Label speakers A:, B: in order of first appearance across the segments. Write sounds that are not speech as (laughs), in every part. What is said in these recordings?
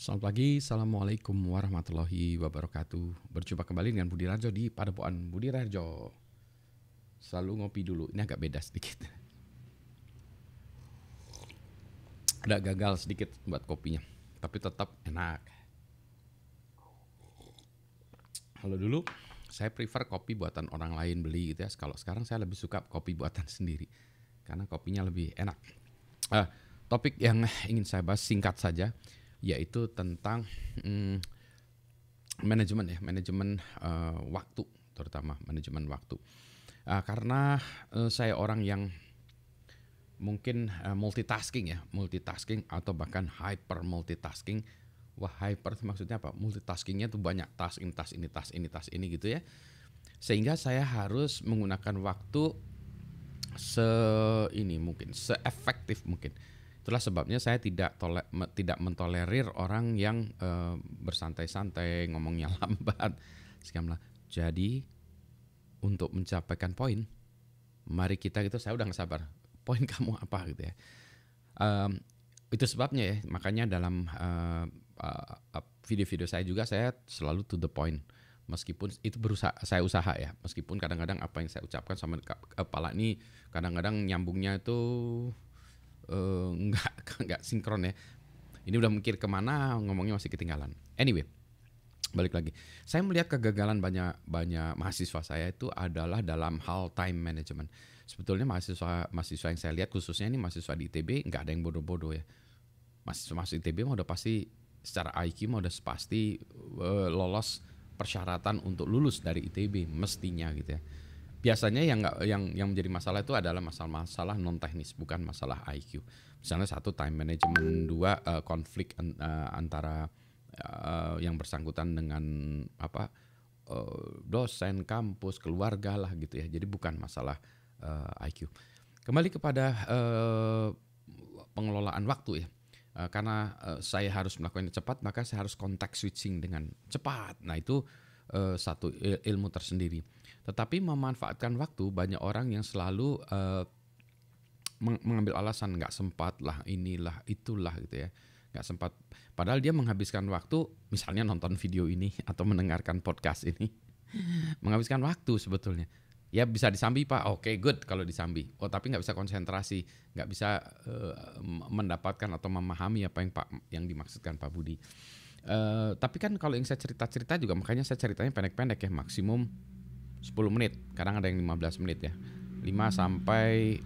A: Selamat pagi, Assalamualaikum warahmatullahi wabarakatuh. Berjumpa kembali dengan Budi Rajo di Padepokan Budi Rajo. Selalu ngopi dulu, ini agak beda sedikit. Ada gagal sedikit buat kopinya, tapi tetap enak. Kalau dulu saya prefer kopi buatan orang lain beli gitu ya. Kalau sekarang saya lebih suka kopi buatan (laughs) sendiri karena kopinya lebih enak. Uh, topik yang ingin saya bahas singkat saja yaitu tentang hmm, manajemen ya, manajemen uh, waktu terutama manajemen waktu. Uh, karena uh, saya orang yang mungkin uh, multitasking ya, multitasking atau bahkan hyper multitasking. Wah hyper maksudnya apa? Multitaskingnya tuh banyak tas ini tas ini tas ini tas ini gitu ya. Sehingga saya harus menggunakan waktu se ini mungkin seefektif mungkin Itulah sebabnya saya tidak tole tidak mentolerir orang yang e, bersantai-santai, ngomongnya (laughs) lambat. Sekianlah. Jadi untuk mencapaikan poin, mari kita gitu saya udah nggak sabar. (laughs) Poin kamu apa gitu ya? E, itu sebabnya ya. Makanya dalam eh, eh, video-video saya juga saya selalu to the point meskipun itu berusaha saya usaha ya meskipun kadang-kadang apa yang saya ucapkan sama kepala ini kadang-kadang nyambungnya itu uh, nggak (laughs) nggak sinkron ya. Ini udah mikir kemana ngomongnya masih ketinggalan. Anyway, balik lagi. Saya melihat kegagalan banyak banyak mahasiswa saya itu adalah dalam hal time management. Sebetulnya mahasiswa mahasiswa yang saya lihat khususnya ini mahasiswa di ITB nggak ada yang bodoh-bodoh ya. Mahasiswa mahasiswa ITB mah udah pasti secara IQ mah udah pasti uh, lolos persyaratan untuk lulus dari ITB mestinya gitu ya biasanya yang nggak yang yang menjadi masalah itu adalah masalah-masalah non teknis bukan masalah IQ misalnya satu time management dua uh, konflik an, uh, antara uh, yang bersangkutan dengan apa uh, dosen kampus keluarga lah gitu ya jadi bukan masalah uh, IQ kembali kepada uh, pengelolaan waktu ya karena saya harus melakukan cepat maka saya harus kontak switching dengan cepat nah itu uh, satu ilmu tersendiri. Tetapi memanfaatkan waktu banyak orang yang selalu uh, mengambil alasan nggak sempat lah inilah itulah gitu ya nggak sempat padahal dia menghabiskan waktu misalnya nonton video ini (laughs) atau mendengarkan podcast ini (laughs) menghabiskan waktu sebetulnya ya bisa disambi pak oke okay, good kalau disambi oh tapi nggak bisa konsentrasi nggak bisa uh, mendapatkan atau memahami apa yang pak yang dimaksudkan pak Budi Uh, tapi kan kalau yang saya cerita-cerita juga makanya saya ceritanya pendek-pendek ya maksimum 10 menit. Kadang ada yang 15 menit ya. 5 sampai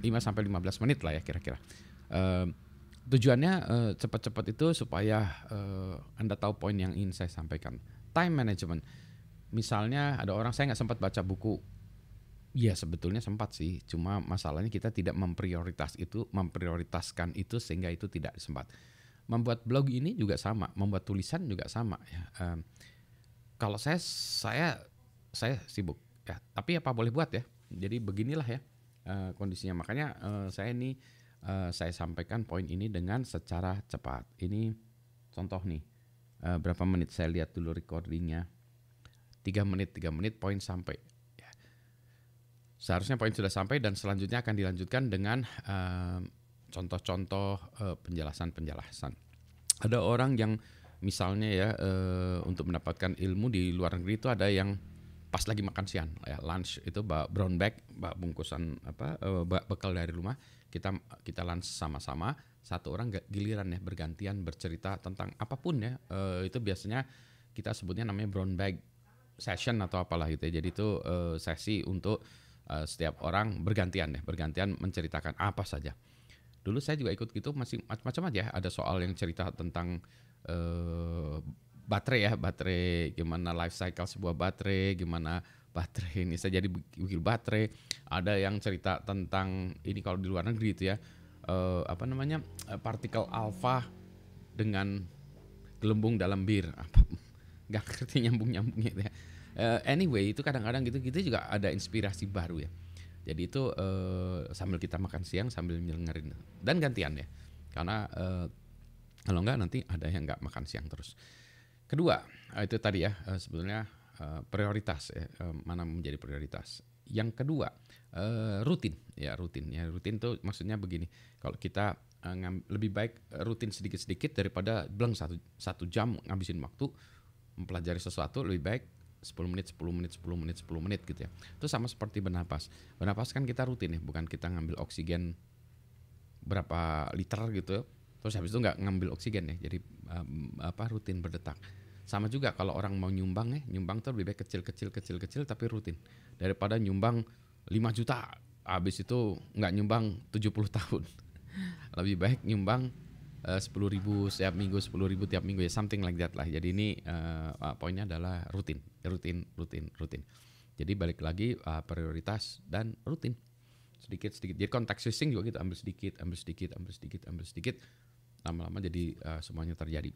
A: 5 sampai 15 menit lah ya kira-kira. Uh, tujuannya uh, cepat-cepat itu supaya uh, Anda tahu poin yang ingin saya sampaikan. Time management. Misalnya ada orang saya nggak sempat baca buku. Ya sebetulnya sempat sih, cuma masalahnya kita tidak memprioritas itu, memprioritaskan itu sehingga itu tidak sempat membuat blog ini juga sama, membuat tulisan juga sama. Ya. Um, kalau saya saya saya sibuk ya, tapi apa boleh buat ya. Jadi beginilah ya uh, kondisinya. Makanya uh, saya ini uh, saya sampaikan poin ini dengan secara cepat. Ini contoh nih uh, berapa menit saya lihat dulu recordingnya. Tiga menit, tiga menit poin sampai. Ya. Seharusnya poin sudah sampai dan selanjutnya akan dilanjutkan dengan uh, contoh-contoh uh, penjelasan-penjelasan. Ada orang yang misalnya ya uh, untuk mendapatkan ilmu di luar negeri itu ada yang pas lagi makan siang ya lunch itu brown bag bungkusan apa uh, bekal dari rumah kita kita lunch sama-sama satu orang giliran ya bergantian bercerita tentang apapun ya uh, itu biasanya kita sebutnya namanya brown bag session atau apalah gitu ya jadi itu uh, sesi untuk uh, setiap orang bergantian ya bergantian menceritakan apa saja dulu saya juga ikut gitu masih macam-macam aja ada soal yang cerita tentang uh, baterai ya baterai gimana life cycle sebuah baterai gimana baterai ini saya jadi bikin baterai ada yang cerita tentang ini kalau di luar negeri itu ya uh, apa namanya eh, partikel alfa dengan gelembung dalam bir apa nggak (laughs) ngerti nyambung nyambungnya gitu ya. Uh, anyway itu kadang-kadang gitu kita gitu juga ada inspirasi baru ya jadi itu uh, sambil kita makan siang sambil nyelengerin dan gantian ya. Karena uh, kalau enggak nanti ada yang enggak makan siang terus. Kedua, eh, itu tadi ya uh, sebetulnya uh, prioritas ya, uh, mana menjadi prioritas. Yang kedua, uh, rutin ya rutin ya rutin itu maksudnya begini. Kalau kita uh, lebih baik rutin sedikit-sedikit daripada beleng satu, satu jam ngabisin waktu mempelajari sesuatu lebih baik 10 menit, 10 menit, 10 menit, 10 menit gitu ya. Itu sama seperti bernapas. Bernapas kan kita rutin ya, bukan kita ngambil oksigen berapa liter gitu. Terus habis itu nggak ngambil oksigen ya, jadi um, apa rutin berdetak. Sama juga kalau orang mau nyumbang ya, nyumbang tuh lebih baik kecil-kecil kecil-kecil tapi rutin daripada nyumbang 5 juta habis itu nggak nyumbang 70 tahun. (laughs) lebih baik nyumbang Eh, sepuluh ribu setiap minggu sepuluh ribu tiap minggu ya something like that lah jadi ini uh, poinnya adalah rutin rutin rutin rutin jadi balik lagi uh, prioritas dan rutin sedikit sedikit jadi contact switching juga gitu ambil sedikit ambil sedikit ambil sedikit ambil sedikit lama-lama jadi uh, semuanya terjadi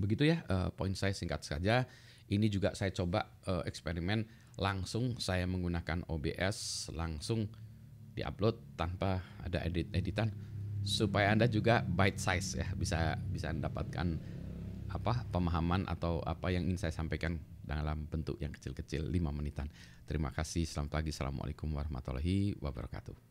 A: begitu ya uh, poin saya singkat saja ini juga saya coba uh, eksperimen langsung saya menggunakan OBS langsung diupload tanpa ada edit editan supaya anda juga bite size ya bisa bisa mendapatkan apa pemahaman atau apa yang ingin saya sampaikan dalam bentuk yang kecil-kecil 5 menitan. Terima kasih. Selamat pagi. Assalamualaikum warahmatullahi wabarakatuh.